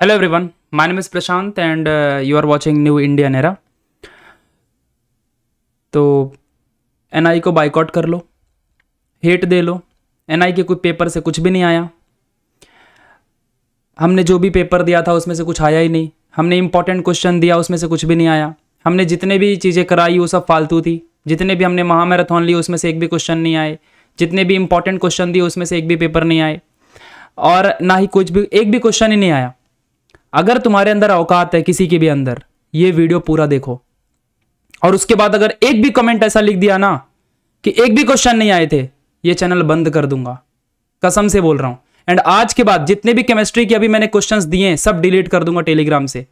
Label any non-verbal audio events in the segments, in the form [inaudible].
hello everyone name is Prashant and uh, you are watching New Indian तो एन को बाइकआउट कर लो हेट दे लो एन के कोई पेपर से कुछ भी नहीं आया हमने जो भी पेपर दिया था उसमें से कुछ आया ही नहीं हमने इंपॉर्टेंट क्वेश्चन दिया उसमें से कुछ भी नहीं आया हमने जितने भी चीज़ें कराई वो सब फालतू थी जितने भी हमने महामैराथन ली उसमें से एक भी क्वेश्चन नहीं आए जितने भी इंपॉर्टेंट क्वेश्चन दिए उसमें से एक भी पेपर नहीं आए और ना ही कुछ भी एक भी क्वेश्चन ही नहीं आया अगर तुम्हारे अंदर औकात है किसी के भी अंदर ये वीडियो पूरा देखो और उसके बाद अगर एक भी कमेंट ऐसा लिख दिया ना कि एक भी क्वेश्चन नहीं आए थे ये चैनल बंद कर दूंगा कसम से बोल रहा हूं एंड आज के बाद जितने भी केमिस्ट्री के अभी मैंने क्वेश्चन दिए सब डिलीट कर दूंगा टेलीग्राम से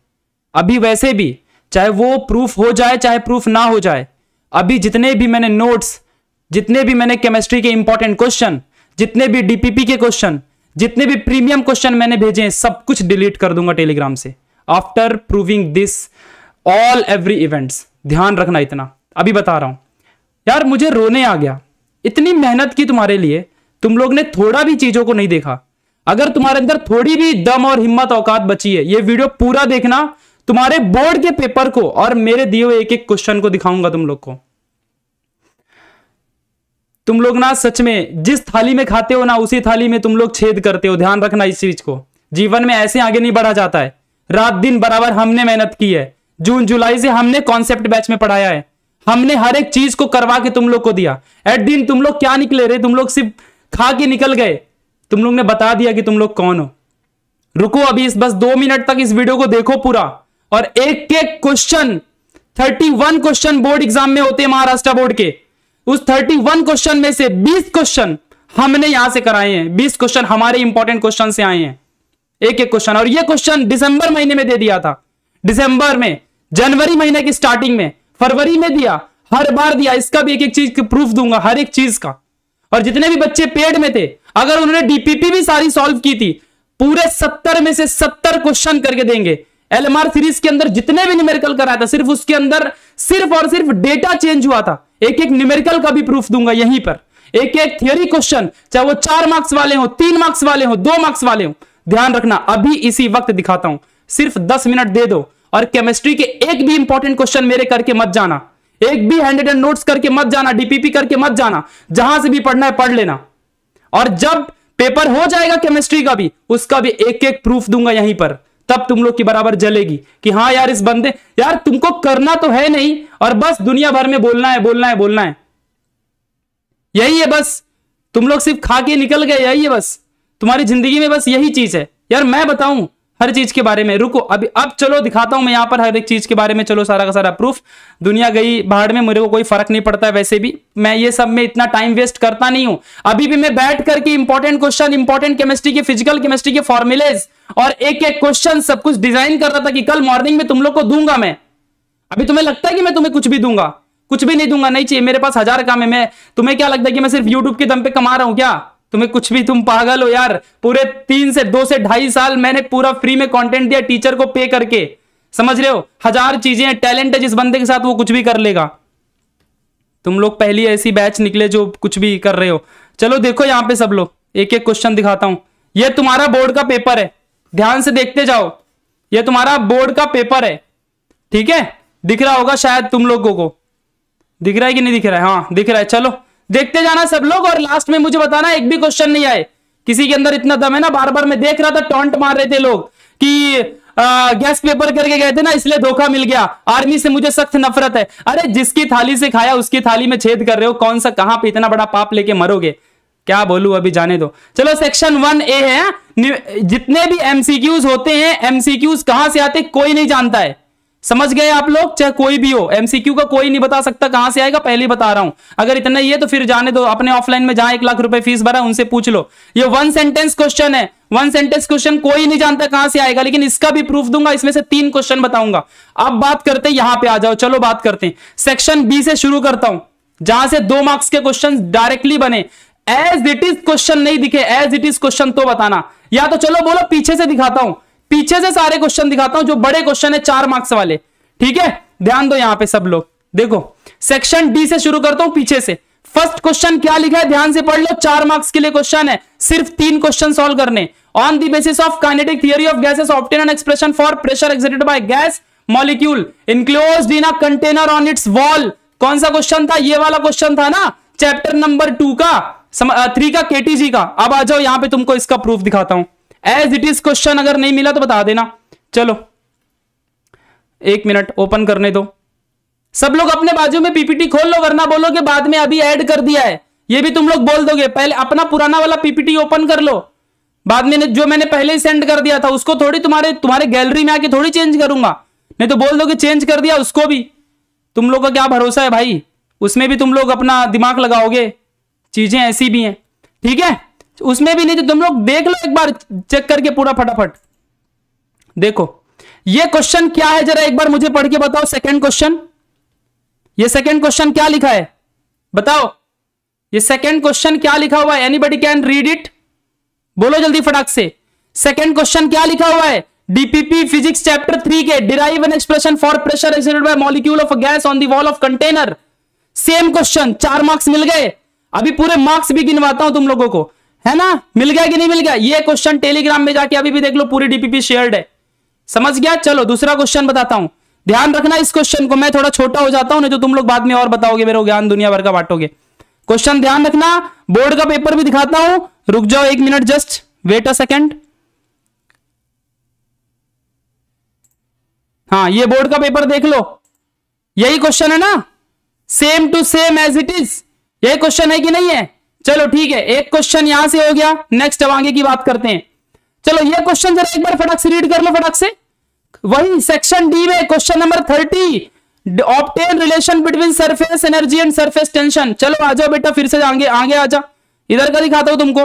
अभी वैसे भी चाहे वो प्रूफ हो जाए चाहे प्रूफ ना हो जाए अभी जितने भी मैंने नोट्स जितने भी मैंने केमिस्ट्री के इंपॉर्टेंट क्वेश्चन जितने भी डीपीपी के क्वेश्चन जितने भी प्रीमियम क्वेश्चन मैंने भेजे हैं सब कुछ डिलीट कर दूंगा टेलीग्राम से after proving this all every events ध्यान रखना इतना अभी बता रहा हूं यार मुझे रोने आ गया इतनी मेहनत की तुम्हारे लिए तुम लोग ने थोड़ा भी चीजों को नहीं देखा अगर तुम्हारे अंदर थोड़ी भी दम और हिम्मत औकात बची है ये वीडियो पूरा देखना तुम्हारे बोर्ड के पेपर को और मेरे दिए हुए एक एक क्वेश्चन को दिखाऊंगा तुम लोग को तुम लोग ना सच में जिस थाली में खाते हो ना उसी थाली में तुम लोग छेद करते हो ध्यान रखना इस चीज को जीवन में ऐसे आगे नहीं बढ़ा जाता है रात दिन बराबर हमने मेहनत की है जून जुलाई से हमने कॉन्सेप्ट बैच में पढ़ाया है हमने हर एक चीज को करवा के तुम लोग को दिया एट दिन तुम लोग क्या निकले रहे तुम लोग सिर्फ खा के निकल गए तुम लोग ने बता दिया कि तुम लोग कौन हो रुको अभी इस बस दो मिनट तक इस वीडियो को देखो पूरा और एक एक question thirty one question board exam में होते हैं महाराष्ट्र बोर्ड के उस 31 क्वेश्चन में से 20 क्वेश्चन हमने यहां से कराए हैं 20 क्वेश्चन हमारे इंपॉर्टेंट क्वेश्चन से आए हैं एक एक क्वेश्चन और ये क्वेश्चन दिसंबर महीने में दे दिया था दिसंबर में जनवरी महीने की स्टार्टिंग में फरवरी में दिया हर बार दिया इसका भी एक एक चीज प्रूफ दूंगा हर एक चीज का और जितने भी बच्चे पेड में थे अगर उन्होंने डीपीपी भी सारी सॉल्व की थी पूरे सत्तर में से सत्तर क्वेश्चन करके देंगे एलएमआर सीरीज के अंदर जितने भी न्यूमेरिकल कराया था सिर्फ उसके अंदर सिर्फ और सिर्फ डेटा चेंज हुआ था एक एक न्यूमेरिकल का भी प्रूफ दूंगा यहीं पर एक एक थियोरी क्वेश्चन चाहे वो चार मार्क्स वाले हो तीन मार्क्स वाले हो दो मार्क्स वाले हो ध्यान रखना अभी इसी वक्त दिखाता हूं सिर्फ दस मिनट दे दो और केमिस्ट्री के एक भी इंपॉर्टेंट क्वेश्चन मेरे करके मत जाना एक भी हैंडेड एंड नोट्स करके मत जाना डीपीपी करके मत जाना जहां से भी पढ़ना है पढ़ लेना और जब पेपर हो जाएगा केमिस्ट्री का भी उसका भी एक एक प्रूफ दूंगा यहीं पर तब तुम लोग की बराबर जलेगी कि हाँ यार इस बंदे यार तुमको करना तो है नहीं और बस दुनिया भर में बोलना है बोलना है बोलना है यही है बस तुम लोग सिर्फ खा के निकल गए यही है बस तुम्हारी जिंदगी में बस यही चीज है यार मैं बताऊं हर चीज के बारे में रुको अभी अब चलो दिखाता हूं मैं यहाँ पर हर एक चीज के बारे में चलो सारा का सारा प्रूफ दुनिया गई बाहर में मेरे को कोई फर्क नहीं पड़ता है वैसे भी मैं ये सब में इतना टाइम वेस्ट करता नहीं हूं अभी भी मैं बैठ करके इंपॉर्टेंट क्वेश्चन इंपॉर्टेंट केमिस्ट्री के फिजिकल केमिस्ट्री के फॉर्मुलेज और एक एक क्वेश्चन सब कुछ डिजाइन करता था कि कल मॉर्निंग में तुम लोग को दूंगा मैं अभी तुम्हें लगता है कि मैं तुम्हें कुछ भी दूंगा कुछ भी नहीं दूंगा नहीं चाहिए मेरे पास हजार काम है मैं तुम्हें क्या लगता है कि मैं सिर्फ यूट्यूब के दम पे कमा रहा हूं क्या तुम्हें कुछ भी तुम पागल हो यार पूरे तीन से दो से ढाई साल मैंने पूरा फ्री में कंटेंट दिया टीचर को पे करके समझ रहे हो हजार चीजें हैं टैलेंट है जिस बंदे के साथ वो कुछ भी कर लेगा तुम लोग पहली ऐसी बैच निकले जो कुछ भी कर रहे हो चलो देखो यहां पे सब लोग एक एक क्वेश्चन दिखाता हूं ये तुम्हारा बोर्ड का पेपर है ध्यान से देखते जाओ ये तुम्हारा बोर्ड का पेपर है ठीक है दिख रहा होगा शायद तुम लोगों को दिख रहा है कि नहीं दिख रहा है हाँ दिख रहा है चलो देखते जाना सब लोग और लास्ट में मुझे बताना एक भी क्वेश्चन नहीं आए किसी के अंदर इतना दम है ना बार बार मैं देख रहा था टॉन्ट मार रहे थे लोग कि गैस पेपर करके गए थे ना इसलिए धोखा मिल गया आर्मी से मुझे सख्त नफरत है अरे जिसकी थाली से खाया उसकी थाली में छेद कर रहे हो कौन सा कहां पे इतना बड़ा पाप लेके मरोगे क्या बोलू अभी जाने दो चलो सेक्शन वन ए है जितने भी एमसीक्यूज होते हैं एमसीक्यूज कहां से आते कोई नहीं जानता है समझ गए आप लोग चाहे कोई भी हो एमसीक्यू का कोई नहीं बता सकता कहां से आएगा पहले बता रहा हूं अगर इतना ही है तो फिर जाने दो अपने ऑफलाइन में जहां एक लाख रुपए फीस भरा उनसे पूछ लो ये वन सेंटेंस क्वेश्चन है वन सेंटेंस क्वेश्चन कोई नहीं जानता कहां से आएगा लेकिन इसका भी प्रूफ दूंगा इसमें से तीन क्वेश्चन बताऊंगा अब बात करते हैं यहां पर आ जाओ चलो बात करते हैं सेक्शन बी से शुरू करता हूं जहां से दो मार्क्स के क्वेश्चन डायरेक्टली बने एज इट इज क्वेश्चन नहीं दिखे एज इट इज क्वेश्चन तो बताना या तो चलो बोलो पीछे से दिखाता हूं पीछे से सारे क्वेश्चन दिखाता हूं जो बड़े क्वेश्चन है चार मार्क्स वाले ठीक है ध्यान दो यहां पे सब लोग देखो सेक्शन डी से शुरू करता हूं पीछे से फर्स्ट क्वेश्चन क्या लिखा है ध्यान से पढ़ लो चार मार्क्स के लिए क्वेश्चन है सिर्फ तीन क्वेश्चन सोल्व करने on the basis of kinetic theory of gases obtain an expression for pressure exerted by gas molecule enclose in container on its wall कौन सा क्वेश्चन था ये वाला क्वेश्चन था ना चैप्टर नंबर टू का थ्री का केटीजी का अब आ जाओ यहां पे तुमको इसका प्रूफ दिखाता हूं एज इट इज क्वेश्चन अगर नहीं मिला तो बता देना चलो एक मिनट ओपन करने दो सब लोग अपने बाजू में पीपीटी खोल लो वरना बोलोगे बाद में अभी ऐड कर दिया है ये भी तुम लोग बोल दोगे पहले अपना पुराना वाला पीपीटी ओपन कर लो बाद में जो मैंने पहले ही सेंड कर दिया था उसको थोड़ी तुम्हारे तुम्हारे गैलरी में आके थोड़ी चेंज करूंगा नहीं तो बोल दोगे चेंज कर दिया उसको भी तुम लोग का क्या भरोसा है भाई उसमें भी तुम लोग अपना दिमाग लगाओगे चीजें ऐसी भी हैं ठीक है उसमें भी नहीं तो तुम लोग देख लो एक बार चेक करके पूरा फटाफट देखो ये क्वेश्चन क्या है जरा एक बार मुझे पढ़ के बताओ सेकंड क्वेश्चन ये सेकंड क्वेश्चन क्या लिखा है बताओ ये सेकंड क्वेश्चन क्या लिखा हुआ है एनीबडी कैन रीड इट बोलो जल्दी फटाक से सेकंड क्वेश्चन क्या लिखा हुआ है डीपीपी फिजिक्स चैप्टर थ्री के derive an expression for pressure exerted by molecule of gas on the wall of container same question चार मार्क्स मिल गए अभी पूरे मार्क्स भी गिनवाता हूं तुम लोगों को है ना मिल गया कि नहीं मिल गया ये क्वेश्चन टेलीग्राम में जाके अभी भी देख लो पूरी डीपीपी शेयर्ड है समझ गया चलो दूसरा क्वेश्चन बताता हूं ध्यान रखना इस क्वेश्चन को मैं थोड़ा छोटा हो जाता हूं नहीं तो तुम लोग बाद में और बताओगे मेरे ज्ञान दुनिया भर का बांटोगे क्वेश्चन ध्यान रखना बोर्ड का पेपर भी दिखाता हूं रुक जाओ एक minute just wait a second हाँ ये बोर्ड का पेपर देख लो यही क्वेश्चन है ना same to same as it is यही क्वेश्चन है कि नहीं है चलो ठीक है एक क्वेश्चन यहां से हो गया नेक्स्ट अब आगे की बात करते हैं चलो ये क्वेश्चन जरा एक बार फटाक से रीड कर लो फटाक से वही सेक्शन डी में question number thirty obtain relation between surface energy and surface tension चलो आ जाओ बेटा फिर से आगे आगे आ जा इधर का दिखाता हूं तुमको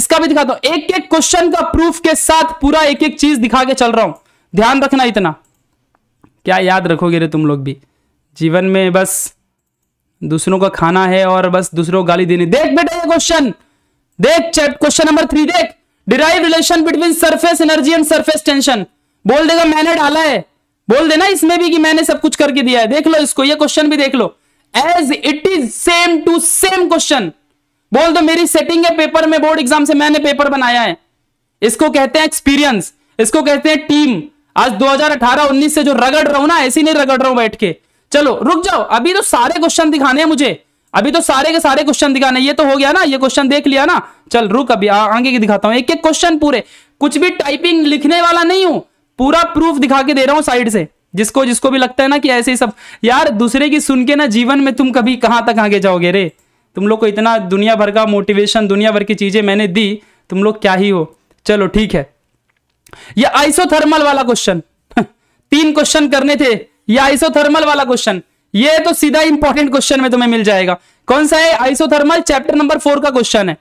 इसका भी दिखाता हूं एक एक क्वेश्चन का प्रूफ के साथ पूरा एक एक चीज दिखा के चल रहा हूं ध्यान रखना इतना क्या याद रखोगे रे तुम लोग भी जीवन में बस दूसरों का खाना है और बस दूसरों को गाली देनी देख बेटा ये क्वेश्चन देख क्वेश्चन नंबर थ्री देख derive relation between surface energy and surface tension बोल देगा मैंने डाला है बोल देना इसमें भी कि मैंने सब कुछ करके दिया है देख लो इसको ये क्वेश्चन भी देख लो as it is same to same question बोल दो मेरी सेटिंग है पेपर में बोर्ड एग्जाम से मैंने पेपर बनाया है इसको कहते हैं एक्सपीरियंस इसको कहते हैं टीम आज 2018-19 से जो रगड़ रहा हूं ना ऐसी नहीं रगड़ रहा हूं बैठ के चलो रुक जाओ अभी तो सारे क्वेश्चन दिखाने हैं मुझे अभी तो सारे के सारे क्वेश्चन दिखाने ये तो हो गया ना ये क्वेश्चन देख लिया ना चल रुक अभी आ, आगे की दिखाता हूं एक एक क्वेश्चन पूरे कुछ भी टाइपिंग लिखने वाला नहीं हूं पूरा प्रूफ दिखा के दे रहा हूं साइड से जिसको जिसको भी लगता है ना कि ऐसे ही सब यार दूसरे की सुन के ना जीवन में तुम कभी कहां तक आगे जाओगे रे तुम लोग को इतना दुनिया भर का मोटिवेशन दुनिया भर की चीजें मैंने दी तुम लोग क्या ही हो चलो ठीक है ये आइसोथर्मल वाला क्वेश्चन [laughs] तीन क्वेश्चन करने थे या आइसोथर्मल वाला क्वेश्चन ये तो सीधा इंपॉर्टेंट क्वेश्चन में तुम्हें मिल जाएगा कौन सा है आइसोथर्मल चैप्टर नंबर फोर का क्वेश्चन है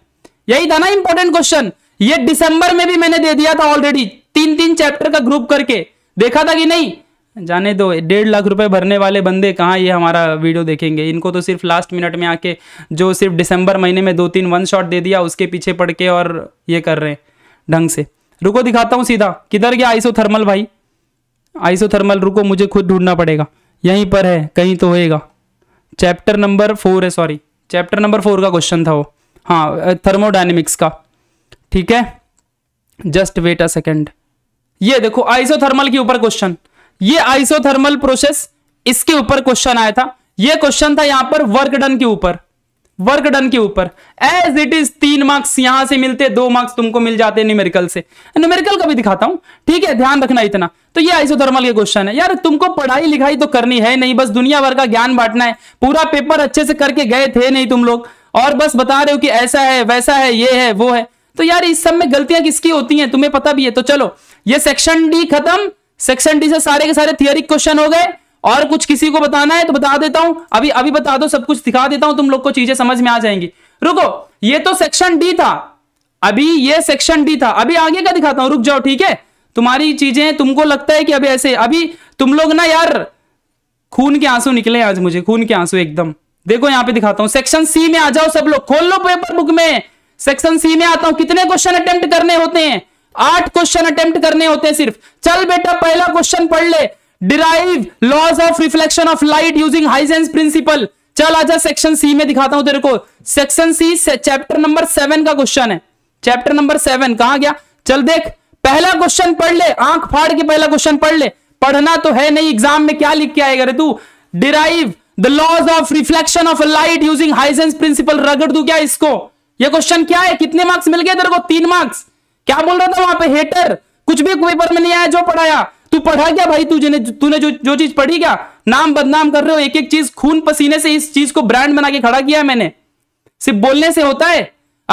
यही था ना इंपॉर्टेंट क्वेश्चन ये दिसंबर में भी मैंने दे दिया था ऑलरेडी तीन तीन चैप्टर का ग्रुप करके देखा था कि नहीं जाने दो डेढ़ लाख रुपए भरने वाले बंदे कहाँ ये हमारा वीडियो देखेंगे इनको तो सिर्फ लास्ट मिनट में आके जो सिर्फ दिसंबर महीने में दो तीन वन शॉट दे दिया उसके पीछे पड़ के और ये कर रहे हैं ढंग से रुको दिखाता हूँ सीधा किधर गया आइसो थर्मल भाई आइसोथर्मल रुको मुझे खुद ढूंढना पड़ेगा यहीं पर है कहीं तो होएगा चैप्टर नंबर फोर है सॉरी चैप्टर नंबर फोर का क्वेश्चन था वो हाँ थर्मोडाइनमिक्स का ठीक है जस्ट वेट अ सेकेंड ये देखो आइसोथर्मल के ऊपर क्वेश्चन ये आइसोथर्मल प्रोसेस इसके ऊपर क्वेश्चन आया था ये क्वेश्चन था यहां पर वर्क डन के ऊपर वर्क डन के ऊपर एज इट इज तीन मार्क्स यहां से मिलते दो मार्क्स तुमको मिल जाते न्यूमेरिकल से न्यूमेरिकल का भी दिखाता हूं ठीक है ध्यान रखना इतना तो ये आइसोथर्मल के क्वेश्चन है यार तुमको पढ़ाई लिखाई तो करनी है नहीं बस दुनिया भर का ज्ञान बांटना है पूरा पेपर अच्छे से करके गए थे नहीं तुम लोग और बस बता रहे हो कि ऐसा है वैसा है ये है वो है तो यार इस सब में गलतियां किसकी होती हैं तुम्हें पता भी है तो चलो ये सेक्शन डी खत्म सेक्शन डी से सारे के सारे थियोरिक क्वेश्चन हो गए और कुछ किसी को बताना है तो बता देता हूं अभी अभी बता दो सब कुछ दिखा देता हूं तुम लोग को चीजें समझ में आ जाएंगी रुको ये तो सेक्शन डी था अभी ये सेक्शन डी था अभी आगे का दिखाता हूं रुक जाओ ठीक है तुम्हारी चीजें तुमको लगता है कि अभी ऐसे अभी तुम लोग ना यार खून के आंसू निकले आज मुझे खून के आंसू एकदम देखो यहां पे दिखाता हूं सेक्शन सी में आ जाओ सब लोग खोल लो पेपर बुक में सेक्शन सी में आता हूं कितने क्वेश्चन अटेम्प्ट करने होते हैं आठ क्वेश्चन अटेम्प्ट करने होते हैं सिर्फ चल बेटा पहला क्वेश्चन पढ़ ले derive laws of reflection of light using Huygens principle चल आजा सेक्शन सी में दिखाता हूं तेरे को section C chapter number seven का क्वेश्चन है चैप्टर नंबर सेवन कहा गया चल देख पहला क्वेश्चन पढ़ ले आंख फाड़ के पहला क्वेश्चन पढ़ ले पढ़ना तो है नहीं एग्जाम में क्या लिख के आएगा रे तू derive the laws of reflection of light using Huygens principle रगड़ दू क्या इसको ये क्वेश्चन क्या है कितने मार्क्स मिल गए तेरे को तीन मार्क्स क्या बोल रहा था वहां पे हेटर कुछ भी पेपर में नहीं आया जो पढ़ाया तू पढ़ा क्या भाई तुझे ने तूने जो जो चीज पढ़ी क्या नाम बदनाम कर रहे हो एक एक चीज खून पसीने से इस चीज को ब्रांड बना के खड़ा किया है मैंने सिर्फ बोलने से होता है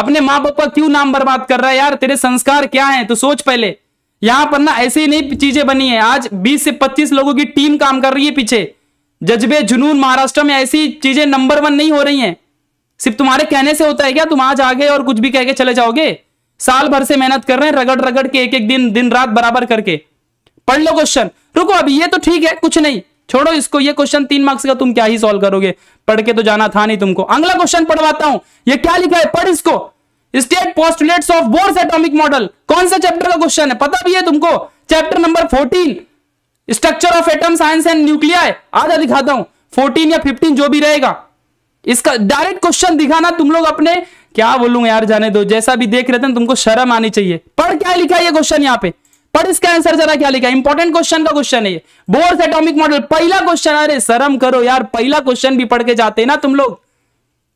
अपने माँ बाप का क्यों नाम बर्बाद कर रहा है यार तेरे संस्कार क्या है तो सोच पहले यहां पर ना ऐसी नहीं चीजें बनी है आज बीस से पच्चीस लोगों की टीम काम कर रही है पीछे जज्बे जुनून महाराष्ट्र में ऐसी चीजें नंबर वन नहीं हो रही है सिर्फ तुम्हारे कहने से होता है क्या तुम आज आगे और कुछ भी कह के चले जाओगे साल भर से मेहनत कर रहे हैं रगड़ रगड़ के एक एक दिन दिन रात बराबर करके पढ़ लो क्वेश्चन रुको अभी ये तो ठीक है कुछ नहीं छोड़ो इसको ये क्वेश्चन तीन मार्क्स का तुम क्या ही सॉल्व करोगे पढ़ के तो जाना था नहीं तुमको अगला क्वेश्चन पढ़वाता हूं ये क्या लिखा है पढ़ इसको state postulates of Bohr's atomic model कौन सा चैप्टर का क्वेश्चन है पता भी है तुमको chapter number fourteen structure of atom science and nuclei आधा दिखाता हूं फोर्टीन या फिफ्टीन जो भी रहेगा इसका डायरेक्ट क्वेश्चन दिखाना तुम लोग अपने क्या बोलूंगा यार जाने दो जैसा भी देख रहे थे तुमको शर्म आनी चाहिए पढ़ क्या लिखा है ये क्वेश्चन यहाँ पे पर इसका आंसर जरा क्या लिखा इंपॉर्टेंट क्वेश्चन का क्वेश्चन है बोर्स एटॉमिक मॉडल पहला क्वेश्चन अरे शर्म करो यार पहला क्वेश्चन भी पढ़ के जाते हैं ना तुम लोग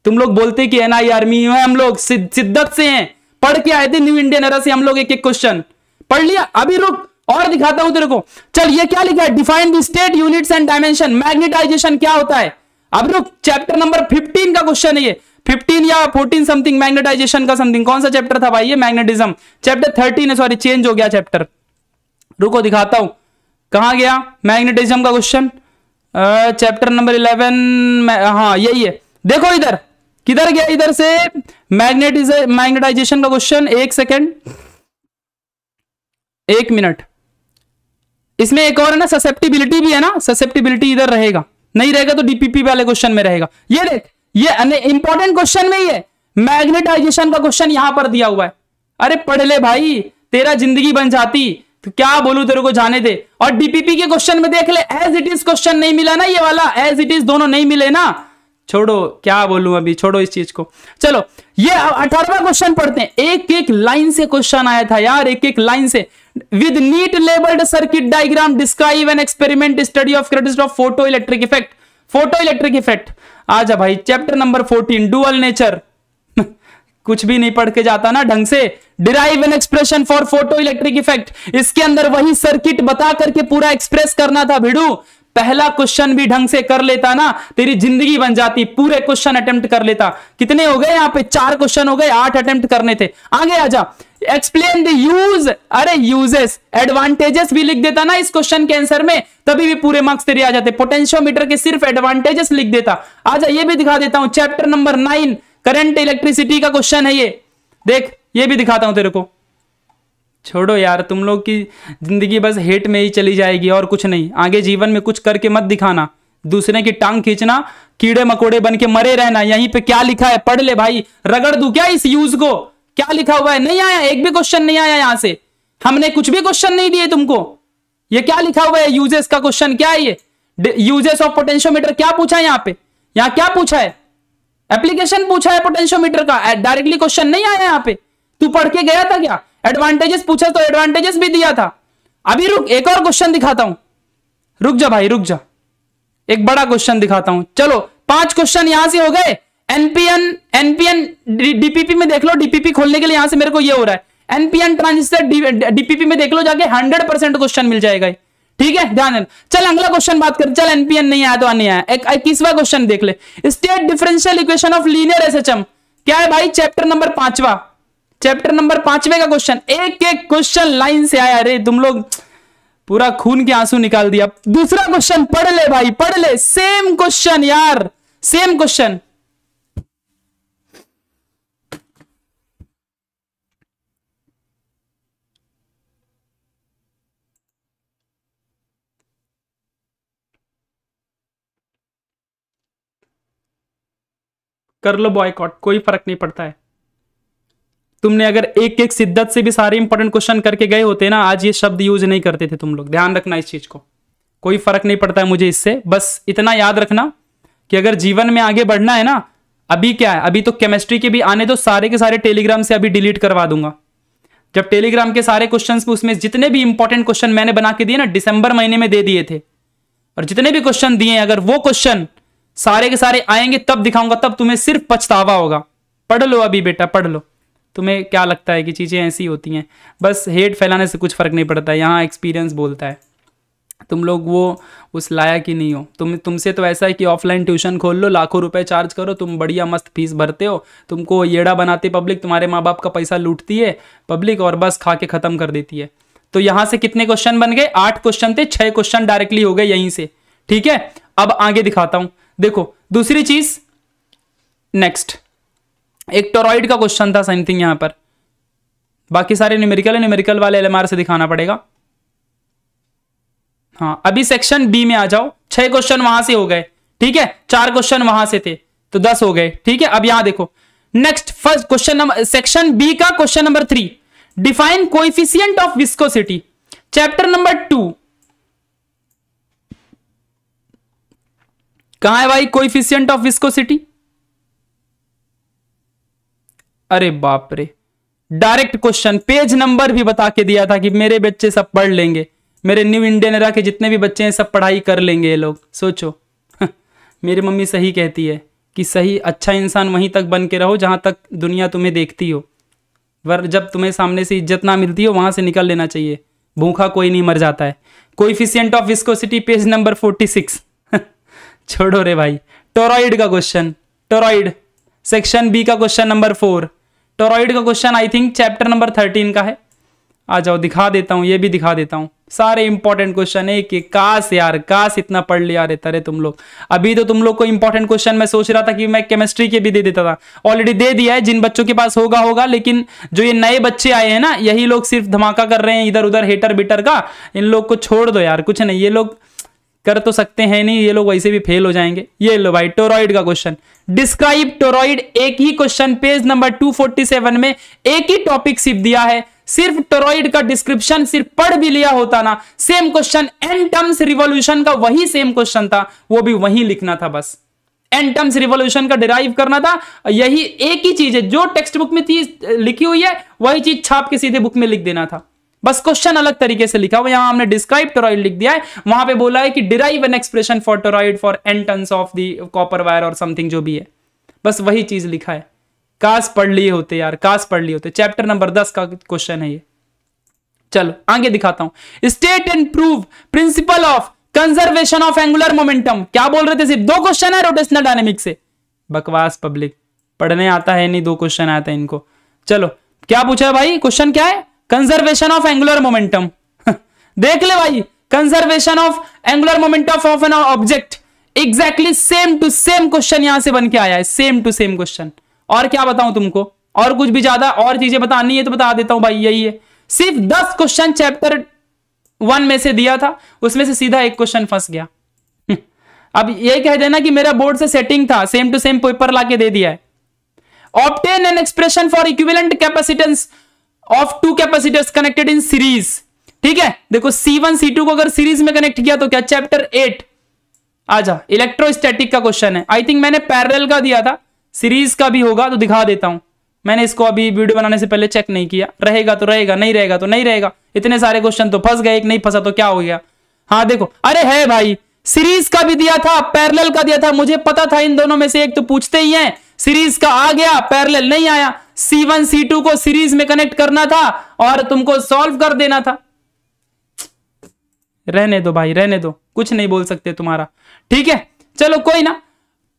तुम लोग बोलते कि एनआई आर्मी है हम लोग शिद्दत से हैं पढ़ के आए थे न्यू इंडियन एरा से हम लोग एक एक क्वेश्चन पढ़ लिया अभी रुक और दिखाता हूं तेरे को चल ये क्या लिखा है define the state units and dimension magnetisation क्या होता है अब रुक चैप्टर नंबर 15 का क्वेश्चन है ये 15 या 14 समथिंग मैग्नेटाइजेशन का समथिंग कौन सा चैप्टर था भाई ये मैग्नेटिज्म चैप्टर 13 है सॉरी चेंज हो गया चैप्टर रुको दिखाता हूं कहा गया मैग्नेटिज्म का क्वेश्चन चैप्टर नंबर इलेवन हाँ यही है देखो इधर किधर गया इधर से मैग्नेटिज मैग्नेटाइजेशन का क्वेश्चन एक सेकेंड एक मिनट इसमें एक और है ना ससेप्टिबिलिटी भी है ना ससेप्टिबिलिटी इधर रहेगा नहीं रहेगा तो डीपीपी वाले क्वेश्चन में रहेगा ये देख ये इंपॉर्टेंट क्वेश्चन में ही है मैग्नेटाइजेशन का क्वेश्चन यहां पर दिया हुआ है अरे पढ़ ले भाई तेरा जिंदगी बन जाती तो क्या बोलू तेरे को जाने दे और डीपीपी के क्वेश्चन में देख ले एज इट इज क्वेश्चन नहीं मिला ना ये वाला एज इट इज दोनों नहीं मिले ना छोड़ो क्या बोलू अभी छोड़ो इस चीज को चलो ये अठारवा क्वेश्चन पढ़ते हैं एक एक लाइन से क्वेश्चन आया था यार एक एक लाइन से with neat labelled circuit diagram describe an experiment study of credit of photoelectric effect photoelectric effect आजा भाई chapter number fourteen dual nature कुछ भी नहीं पढ़ के जाता ना ढंग से derive an expression for photoelectric effect इसके अंदर वही सर्किट बता करके पूरा एक्सप्रेस करना था भिड़ू पहला क्वेश्चन भी ढंग से कर लेता ना तेरी जिंदगी बन जाती पूरे क्वेश्चन अटेम्प्ट कर लेता कितने हो गए यहां पे चार क्वेश्चन हो गए आठ अटेम्प्ट करने थे आगे आजा एक्सप्लेन द यूज अरे यूजेस एडवांटेजेस भी लिख देता ना इस क्वेश्चन के आंसर में तभी भी पूरे मार्क्स तेरे आ जाते पोटेंशियोमीटर के सिर्फ एडवांटेजेस लिख देता आजा ये भी दिखा देता हूं chapter number nine current electricity का क्वेश्चन है ये देख ये भी दिखाता हूं तेरे को छोड़ो यार तुम लोग की जिंदगी बस हेट में ही चली जाएगी और कुछ नहीं आगे जीवन में कुछ करके मत दिखाना दूसरे की टांग खींचना कीड़े मकोड़े बन के मरे रहना यहीं पे क्या लिखा है पढ़ ले भाई रगड़ दू क्या इस यूज को क्या लिखा हुआ है नहीं आया एक भी क्वेश्चन नहीं आया यहां से हमने कुछ भी क्वेश्चन नहीं दिए तुमको ये क्या लिखा हुआ है यूजेस का क्वेश्चन क्या है ये यूजेस ऑफ पोटेंशियोमीटर क्या पूछा है यहाँ पे यहाँ क्या पूछा है एप्लीकेशन पूछा है पोटेंशियोमीटर का डायरेक्टली क्वेश्चन नहीं आया यहाँ पे तू पढ़ के गया था क्या एडवांटेजेस पूछा तो एडवांटेजेस भी दिया था अभी रुक एक और क्वेश्चन दिखाता हूं रुक जा भाई रुक जा एक बड़ा क्वेश्चन दिखाता हूं चलो पांच क्वेश्चन यहां से हो गए एनपीएन एनपीएन डीपीपी में देख लो डीपीपी खोलने के लिए यहां से मेरे को ये हो रहा है एनपीएन ट्रांजिस्टर डीपीपी में देख लो जाके हंड्रेड परसेंट क्वेश्चन मिल जाएगा ठीक है ध्यान चल अगला क्वेश्चन बात कर चल एनपीएन नहीं आया तो नहीं आया एक इक्कीसवा क्वेश्चन देख ले state differential equation of linear S क्या है भाई चैप्टर नंबर पांचवा चैप्टर नंबर पांचवे का क्वेश्चन एक एक क्वेश्चन लाइन से आया अरे तुम लोग पूरा खून के आंसू निकाल दिया दूसरा क्वेश्चन पढ़ ले भाई पढ़ ले सेम क्वेश्चन यार सेम क्वेश्चन कर लो बॉयकॉट कोई फर्क नहीं पड़ता है तुमने अगर एक एक शिद्दत से भी सारे इंपॉर्टेंट क्वेश्चन करके गए होते ना आज ये शब्द यूज नहीं करते थे तुम लोग ध्यान रखना इस चीज को कोई फर्क नहीं पड़ता है मुझे इससे बस इतना याद रखना कि अगर जीवन में आगे बढ़ना है ना अभी क्या है अभी तो केमिस्ट्री के भी आने तो सारे के सारे टेलीग्राम से अभी डिलीट करवा दूंगा जब टेलीग्राम के सारे क्वेश्चन उसमें जितने भी इंपॉर्टेंट क्वेश्चन मैंने बना के दिए ना दिसंबर महीने में दे दिए थे और जितने भी क्वेश्चन दिए अगर वो क्वेश्चन सारे के सारे आएंगे तब दिखाऊंगा तब तुम्हें सिर्फ पछतावा होगा पढ़ लो अभी बेटा पढ़ लो तुम्हें क्या लगता है कि चीज़ें ऐसी होती हैं बस हेट फैलाने से कुछ फ़र्क नहीं पड़ता यहाँ एक्सपीरियंस बोलता है तुम लोग वो उस लायक ही नहीं हो तुम तुमसे तो ऐसा है कि ऑफलाइन ट्यूशन खोल लो लाखों रुपए चार्ज करो तुम बढ़िया मस्त फीस भरते हो तुमको येड़ा बनाती पब्लिक तुम्हारे माँ बाप का पैसा लूटती है पब्लिक और बस खा के ख़त्म कर देती है तो यहाँ से कितने क्वेश्चन बन गए आठ क्वेश्चन थे छः क्वेश्चन डायरेक्टली हो गए यहीं से ठीक है अब आगे दिखाता हूँ देखो दूसरी चीज नेक्स्ट एक टोरॉइड का क्वेश्चन था थिंग यहां पर बाकी सारे न्यूमेरिकल है न्यूमेरिकल वाले एलएमआर से दिखाना पड़ेगा हाँ अभी सेक्शन बी में आ जाओ छह क्वेश्चन वहां से हो गए ठीक है चार क्वेश्चन वहां से थे तो दस हो गए ठीक है अब यहां देखो next first question number section B का question number three define coefficient of viscosity chapter number two कहां है भाई कोइफिशियंट ऑफ विस्कोसिटी अरे बाप रे डायरेक्ट क्वेश्चन पेज नंबर भी बता के दिया था कि मेरे बच्चे सब पढ़ लेंगे मेरे न्यू इंडियन एरा के जितने भी बच्चे हैं सब पढ़ाई कर लेंगे ये लोग सोचो [laughs] मेरी मम्मी सही कहती है कि सही अच्छा इंसान वहीं तक बन के रहो जहां तक दुनिया तुम्हें देखती हो वर जब तुम्हें सामने से इज्जत ना मिलती हो वहां से निकल लेना चाहिए भूखा कोई नहीं मर जाता है coefficient of viscosity page number forty six छोड़ो रे भाई टोराइड का क्वेश्चन टोराइड सेक्शन बी का क्वेश्चन नंबर फोर टोराइड का question I think chapter number thirteen का है आ जाओ दिखा देता हूँ ये भी दिखा देता हूँ सारे इंपॉर्टेंट क्वेश्चन है कि काश यार काश इतना पढ़ लिया रहता रे तुम लोग अभी तो तुम लोग को इंपॉर्टेंट क्वेश्चन मैं सोच रहा था कि मैं केमिस्ट्री के भी दे देता था ऑलरेडी दे दिया है जिन बच्चों के पास होगा होगा लेकिन जो ये नए बच्चे आए हैं ना यही लोग सिर्फ धमाका कर रहे हैं इधर उधर हेटर बिटर का इन लोग को छोड़ दो यार कुछ नहीं ये लोग कर तो सकते हैं नहीं ये लोग वैसे भी फेल हो जाएंगे ये लो भाई टोरॉइड का क्वेश्चन डिस्क्राइब टोरॉइड एक ही क्वेश्चन पेज नंबर 247 में एक ही टॉपिक सिर्फ दिया है सिर्फ टोरॉइड का डिस्क्रिप्शन सिर्फ पढ़ भी लिया होता ना same question in terms revolution का वही सेम क्वेश्चन था वो भी वही लिखना था बस एन टर्म्स रिवोल्यूशन का डिराइव करना था यही एक ही चीज है जो टेक्स्ट बुक में थी लिखी हुई है वही चीज छाप के सीधे बुक में लिख देना था बस क्वेश्चन अलग तरीके से लिखा हुआ यहां हमने डिस्क्राइब टोराइड लिख दिया है वहां पे बोला है कि derive an expression for toroid for N of the copper wire और समथिंग जो भी है बस वही चीज लिखा है काश पढ़ लिए होते यार काश पढ़ लिए होते चैप्टर नंबर दस का क्वेश्चन है ये चलो आगे दिखाता हूं state and prove principle of conservation of angular momentum क्या बोल रहे थे सिर्फ दो क्वेश्चन है रोटेशनल डायनेमिक से बकवास पब्लिक पढ़ने आता है नहीं दो क्वेश्चन आता है इनको चलो क्या पूछा भाई क्वेश्चन क्या है कंजर्वेशन ऑफ एंगुलर मोमेंटम देख ले भाई conservation of angular momentum of an object exactly same to same question यहां से बन के आया है सेम टू सेम क्वेश्चन और क्या बताऊं तुमको और कुछ भी ज्यादा और चीजें बतानी है तो बता देता हूं भाई यही है सिर्फ दस क्वेश्चन चैप्टर वन में से दिया था उसमें से सीधा एक क्वेश्चन फंस गया अब ये कह देना कि मेरा बोर्ड से सेटिंग था सेम टू सेम पेपर लाके दे दिया है obtain an expression for equivalent capacitance of two capacitors connected in series ठीक है देखो C1 C2 को अगर सीरीज में कनेक्ट किया तो क्या चैप्टर एट आजा इलेक्ट्रोस्टैटिक का क्वेश्चन है आई थिंक मैंने पैरेलल का दिया था सीरीज का भी होगा तो दिखा देता हूं मैंने इसको अभी वीडियो बनाने से पहले चेक नहीं किया रहेगा तो रहेगा नहीं रहेगा तो नहीं रहेगा इतने सारे क्वेश्चन तो फंस गए एक नहीं फंसा तो क्या हो गया हाँ देखो अरे है भाई सीरीज का भी दिया था पैरेलल का दिया था मुझे पता था इन दोनों में से एक तो पूछते ही हैं सीरीज का आ गया पैरेलल नहीं आया C1 C2 को सीरीज में कनेक्ट करना था और तुमको सॉल्व कर देना था रहने दो भाई रहने दो कुछ नहीं बोल सकते तुम्हारा ठीक है चलो कोई ना